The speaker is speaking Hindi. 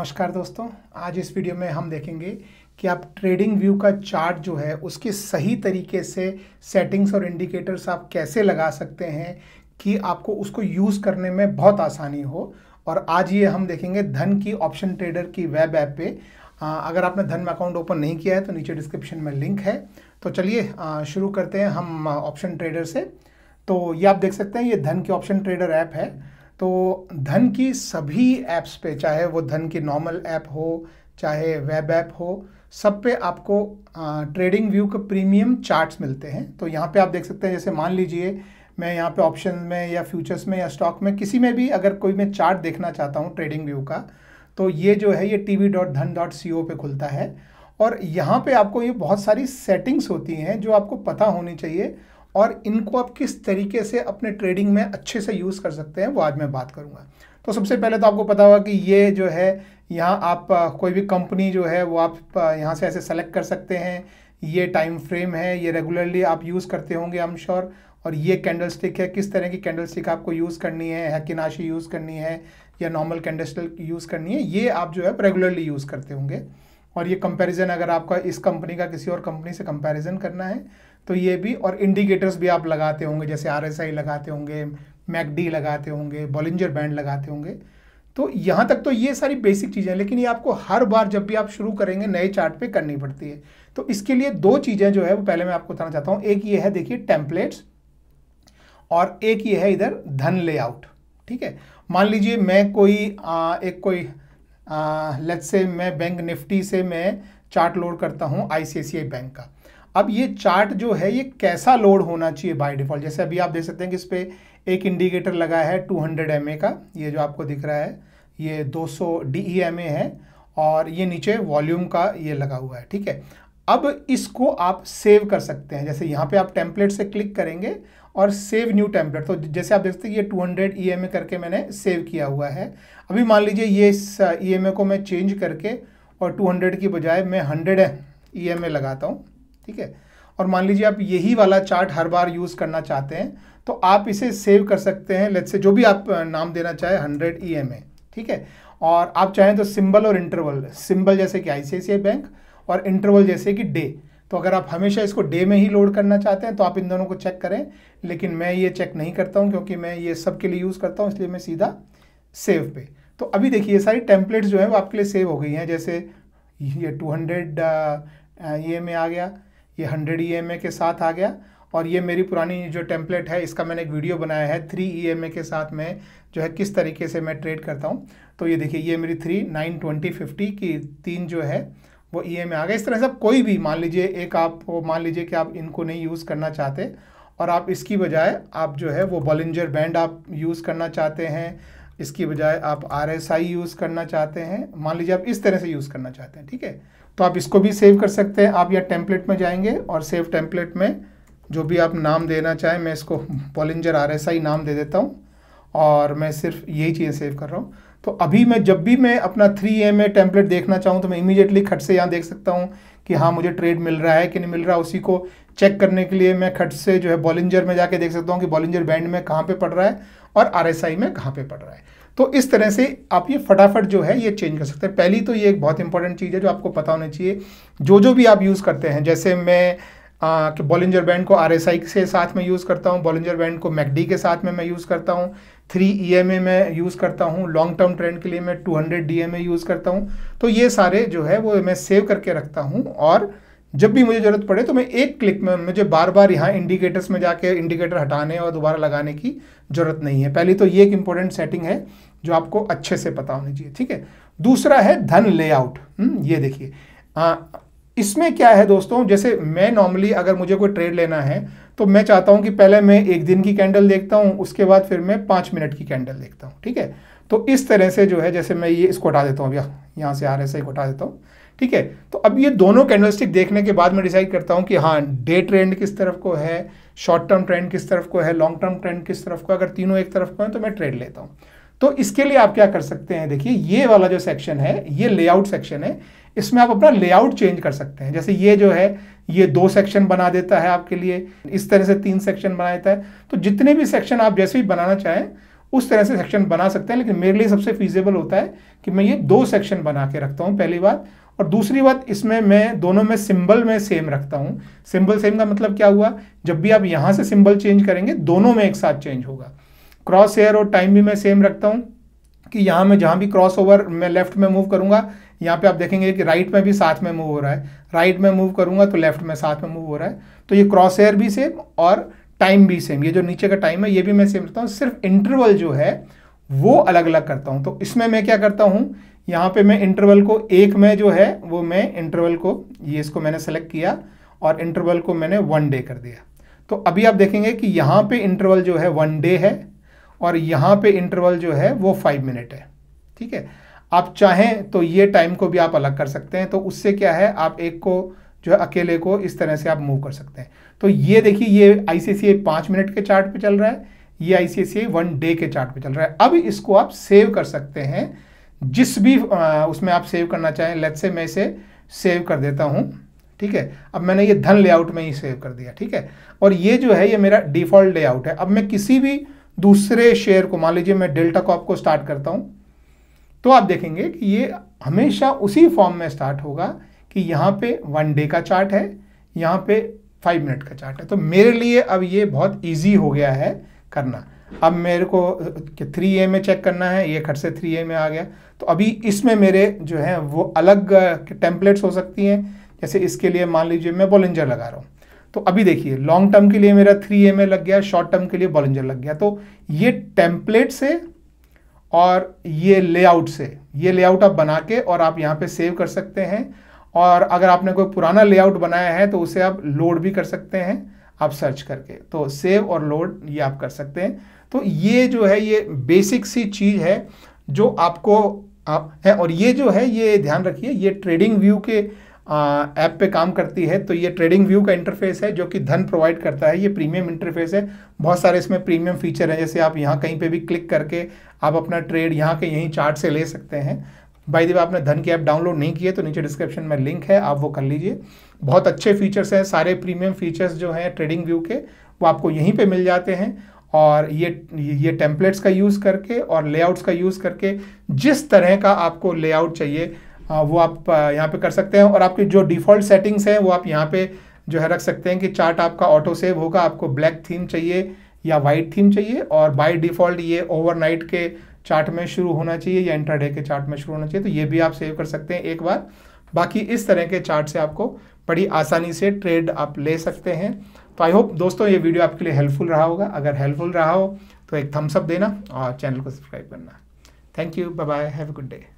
नमस्कार दोस्तों आज इस वीडियो में हम देखेंगे कि आप ट्रेडिंग व्यू का चार्ट जो है उसके सही तरीके से सेटिंग्स और इंडिकेटर्स आप कैसे लगा सकते हैं कि आपको उसको यूज़ करने में बहुत आसानी हो और आज ये हम देखेंगे धन की ऑप्शन ट्रेडर की वेब ऐप पे आ, अगर आपने धन में अकाउंट ओपन नहीं किया है तो नीचे डिस्क्रिप्शन में लिंक है तो चलिए शुरू करते हैं हम ऑप्शन ट्रेडर से तो ये आप देख सकते हैं ये धन की ऑप्शन ट्रेडर ऐप है तो धन की सभी ऐप्स पे चाहे वो धन की नॉर्मल ऐप हो चाहे वेब ऐप हो सब पे आपको आ, ट्रेडिंग व्यू के प्रीमियम चार्ट्स मिलते हैं तो यहाँ पे आप देख सकते हैं जैसे मान लीजिए मैं यहाँ पे ऑप्शन में या फ्यूचर्स में या स्टॉक में किसी में भी अगर कोई मैं चार्ट देखना चाहता हूँ ट्रेडिंग व्यू का तो ये जो है ये T V dot Dhan dot C O पे खुलता है और यहाँ पे आपको ये बहुत सारी सेटिंग्स होती हैं जो आपको पता होनी चाहिए और इनको आप किस तरीके से अपने ट्रेडिंग में अच्छे से यूज़ कर सकते हैं वो आज मैं बात करूँगा तो सबसे पहले तो आपको पता होगा कि ये जो है यहाँ आप कोई भी कंपनी जो है वो आप यहाँ से ऐसे सेलेक्ट कर सकते हैं ये टाइम फ्रेम है ये रेगुलरली आप यूज़ करते होंगे आम एम श्योर और ये कैंडल स्टिक है किस तरह की कैंडल स्टिक आपको यूज़ करनी है हैकिनाशी यूज़ करनी है या नॉर्मल कैंडल स्टिक यूज़ करनी है ये आप जो है रेगुलरली यूज़ करते होंगे और ये कंपैरिजन अगर आपका इस कंपनी का किसी और कंपनी से कंपैरिजन करना है तो ये भी और इंडिकेटर्स भी आप लगाते होंगे जैसे आर लगाते होंगे मैकडी लगाते होंगे बॉलिंजर बैंड लगाते होंगे तो यहाँ तक तो ये सारी बेसिक चीज़ें हैं लेकिन ये आपको हर बार जब भी आप शुरू करेंगे नए चार्ट पे करनी पड़ती है तो इसके लिए दो चीज़ें जो है वो पहले मैं आपको बताना चाहता हूँ एक ये है देखिए टेम्पलेट्स और एक ये है इधर धन लेआउट ठीक है मान लीजिए मैं कोई आ, एक कोई लेट्स से मैं बैंक निफ्टी से मैं चार्ट लोड करता हूँ आई बैंक का अब ये चार्ट जो है ये कैसा लोड होना चाहिए बाय डिफ़ॉल्ट जैसे अभी आप देख सकते हैं कि इस पर एक इंडिकेटर लगा है 200 हंड्रेड का ये जो आपको दिख रहा है ये 200 सौ डी है और ये नीचे वॉल्यूम का ये लगा हुआ है ठीक है अब इसको आप सेव कर सकते हैं जैसे यहाँ पे आप टेम्पलेट से क्लिक करेंगे और सेव न्यू टेम्पलेट तो जैसे आप देखते हैं ये 200 हंड्रेड करके मैंने सेव किया हुआ है अभी मान लीजिए ये इस ई को मैं चेंज करके और 200 की बजाय मैं 100 ई लगाता हूँ ठीक है और मान लीजिए आप यही वाला चार्ट हर बार यूज़ करना चाहते हैं तो आप इसे सेव कर सकते हैं लेट से जो भी आप नाम देना चाहे हंड्रेड ई एम ए ठीक है और आप चाहें तो सिंबल और इंटरवल सिंबल जैसे कि आई बैंक और इंटरवल जैसे कि डे तो अगर आप हमेशा इसको डे में ही लोड करना चाहते हैं तो आप इन दोनों को चेक करें लेकिन मैं ये चेक नहीं करता हूँ क्योंकि मैं ये सब के लिए यूज़ करता हूँ इसलिए मैं सीधा सेव पे तो अभी देखिए ये सारी टेम्पलेट्स जो हैं वो आपके लिए सेव हो गई हैं जैसे ये 200 हंड्रेड ई आ गया ये हंड्रेड ई e के साथ आ गया और ये मेरी पुरानी जो टेम्पलेट है इसका मैंने एक वीडियो बनाया है थ्री ई e के साथ में जो है किस तरीके से मैं ट्रेड करता हूँ तो ये देखिए ये मेरी थ्री नाइन ट्वेंटी फिफ्टी की तीन जो है वो ई e आ गया इस तरह से आप कोई भी मान लीजिए एक आप मान लीजिए कि आप इनको नहीं यूज़ करना चाहते और आप इसकी बजाय आप जो है वो बॉलिंजर बैंड आप यूज़ करना चाहते हैं इसकी बजाय आप आर एस आई यूज़ करना चाहते हैं मान लीजिए आप इस तरह से यूज़ करना चाहते हैं ठीक है तो आप इसको भी सेव कर सकते हैं आप या टेम्पलेट में जाएंगे और सेव टेम्पलेट में जो भी आप नाम देना चाहें मैं इसको पॉलिंजर आर एस आई नाम दे देता हूँ और मैं सिर्फ यही चीज़ें सेव कर रहा हूँ तो अभी मैं जब भी मैं अपना थ्री ए में टेम्पलेट देखना चाहूँ तो मैं इमीजिएटली खट से यहाँ देख सकता हूँ कि हाँ मुझे ट्रेड मिल रहा है कि नहीं मिल रहा उसी को चेक करने के लिए मैं खट से जो है बॉलिंजर में जाके देख सकता हूँ कि बॉलिंजर बैंड में कहाँ पे पड़ रहा है और आर में कहाँ पे पड़ रहा है तो इस तरह से आप ये फटाफट जो है ये चेंज कर सकते हैं पहली तो ये एक बहुत इंपॉर्टेंट चीज़ है जो आपको पता होना चाहिए जो जो भी आप यूज़ करते हैं जैसे मैं आ, कि बॉलिंजर बैंड को आर के साथ में यूज़ करता हूँ बॉलिंजर बैंड को मैकडी के साथ में मैं यूज़ करता हूँ three E M A use करता हूँ लॉन्ग टर्म ट्रेंड के लिए मैं two hundred D M A use करता हूँ तो ये सारे जो है वो मैं सेव करके रखता हूँ और जब भी मुझे ज़रूरत पड़े तो मैं एक क्लिक में मुझे बार बार यहाँ इंडिकेटर्स में जाके इंडिकेटर हटाने और दोबारा लगाने की ज़रूरत नहीं है पहली तो ये एक इंपॉर्टेंट सेटिंग है जो आपको अच्छे से पता होनी चाहिए ठीक है दूसरा है धन लेआउट हम्म, ये देखिए इसमें क्या है दोस्तों जैसे मैं नॉर्मली अगर मुझे कोई ट्रेड लेना है तो मैं चाहता हूँ कि पहले मैं एक दिन की कैंडल देखता हूँ उसके बाद फिर मैं पाँच मिनट की कैंडल देखता हूँ ठीक है तो इस तरह से जो है जैसे मैं ये इसको हटा देता हूँ अभी यहाँ से आर एस आई को हटा देता हूँ ठीक है तो अब ये दोनों कैंडलस्टिक देखने के बाद मैं डिसाइड करता हूँ कि हाँ डे ट्रेंड किस तरफ को है शॉर्ट टर्म ट्रेंड किस तरफ को है लॉन्ग टर्म ट्रेंड किस तरफ को अगर तीनों एक तरफ को है तो मैं ट्रेड लेता हूँ तो इसके लिए आप क्या कर सकते हैं देखिए ये वाला जो सेक्शन है ये लेआउट सेक्शन है इसमें आप अपना लेआउट चेंज कर सकते हैं जैसे ये जो है ये दो सेक्शन बना देता है आपके लिए इस तरह से तीन सेक्शन बना देता है तो जितने भी सेक्शन आप जैसे भी बनाना चाहें उस तरह से सेक्शन बना सकते हैं लेकिन मेरे लिए सबसे फीजेबल होता है कि मैं ये दो सेक्शन बना के रखता हूँ पहली बात और दूसरी बात इसमें मैं दोनों में सिंबल में सेम रखता हूँ सिंबल सेम का मतलब क्या हुआ जब भी आप यहाँ से सिंबल चेंज करेंगे दोनों में एक साथ चेंज होगा क्रॉस हेयर और टाइम भी मैं सेम रखता हूँ कि यहाँ मैं जहाँ भी क्रॉस ओवर मैं लेफ्ट में मूव करूँगा यहाँ पे आप देखेंगे कि राइट में भी साथ में मूव हो रहा है राइट में मूव करूँगा तो लेफ्ट में साथ में मूव हो रहा है तो ये क्रॉस हेयर भी सेम और टाइम भी सेम ये जो नीचे का टाइम है ये भी मैं सेम रखता हूँ सिर्फ इंटरवल जो है वो अलग अलग करता हूँ तो इसमें मैं क्या करता हूँ यहाँ पे मैं इंटरवल को एक में जो है वो मैं इंटरवल को ये इसको मैंने सेलेक्ट किया और इंटरवल को मैंने वन डे कर दिया तो अभी आप देखेंगे कि यहाँ पे इंटरवल जो है वन डे है और यहाँ पे इंटरवल जो है वो फाइव मिनट है ठीक है आप चाहें तो ये टाइम को भी आप अलग कर सकते हैं तो उससे क्या है आप एक को जो है अकेले को इस तरह से आप मूव कर सकते हैं तो ये देखिए ये आई सी पाँच मिनट के चार्ट पे चल रहा है ये आई सी वन डे के चार्ट पे चल रहा है अब इसको आप सेव कर सकते हैं जिस भी आ, उसमें आप सेव करना चाहें लेट से मैं इसे सेव कर देता हूँ ठीक है अब मैंने ये धन लेआउट में ही सेव कर दिया ठीक है और ये जो है ये मेरा डिफ़ॉल्ट लेआउट है अब मैं किसी भी दूसरे शेयर को मान लीजिए मैं डेल्टा कॉप को स्टार्ट करता हूँ तो आप देखेंगे कि ये हमेशा उसी फॉर्म में स्टार्ट होगा कि यहाँ पे वन डे का चार्ट है यहाँ पे फाइव मिनट का चार्ट है तो मेरे लिए अब ये बहुत ईजी हो गया है करना अब मेरे को थ्री ए में चेक करना है ये खट से थ्री ए में आ गया तो अभी इसमें मेरे जो है वो अलग टेम्पलेट्स हो सकती हैं जैसे इसके लिए मान लीजिए मैं बॉलेंजर लगा रहा हूँ तो अभी देखिए लॉन्ग टर्म के लिए मेरा थ्री ए में लग गया शॉर्ट टर्म के लिए बॉलेंजर लग गया तो ये टेम्पलेट से और ये लेआउट से ये लेआउट आप बना के और आप यहाँ पे सेव कर सकते हैं और अगर आपने कोई पुराना लेआउट बनाया है तो उसे आप लोड भी कर सकते हैं आप सर्च करके तो सेव और लोड ये आप कर सकते हैं तो ये जो है ये बेसिक सी चीज़ है जो आपको आप है और ये जो है ये ध्यान रखिए ये ट्रेडिंग व्यू के ऐप पे काम करती है तो ये ट्रेडिंग व्यू का इंटरफेस है जो कि धन प्रोवाइड करता है ये प्रीमियम इंटरफेस है बहुत सारे इसमें प्रीमियम फीचर हैं जैसे आप यहाँ कहीं पे भी क्लिक करके आप अपना ट्रेड यहाँ के यहीं चार्ट से ले सकते हैं बाई दी आपने धन की ऐप डाउनलोड नहीं किए तो नीचे डिस्क्रिप्शन में लिंक है आप वो कर लीजिए बहुत अच्छे फीचर्स हैं सारे प्रीमियम फीचर्स जो हैं ट्रेडिंग व्यू के वो आपको यहीं पे मिल जाते हैं और ये ये टेम्पलेट्स का यूज़ करके और लेआउट्स का यूज़ करके जिस तरह का आपको लेआउट चाहिए वो आप यहाँ पे कर सकते हैं और आपके जो डिफ़ॉल्ट सेटिंग्स हैं वो आप यहाँ पे जो है रख सकते हैं कि चार्ट आपका ऑटो सेव होगा आपको ब्लैक थीम चाहिए या वाइट थीम चाहिए और बाय डिफ़ॉल्ट ये ओवरनाइट के चार्ट में शुरू होना चाहिए या इंट्राडे के चार्ट में शुरू होना चाहिए तो ये भी आप सेव कर सकते हैं एक बार बाकी इस तरह के चार्ट से आपको बड़ी आसानी से ट्रेड आप ले सकते हैं तो आई होप दोस्तों ये वीडियो आपके लिए हेल्पफुल रहा होगा अगर हेल्पफुल रहा हो तो एक थम्सअप देना और चैनल को सब्सक्राइब करना thank you bye bye have good day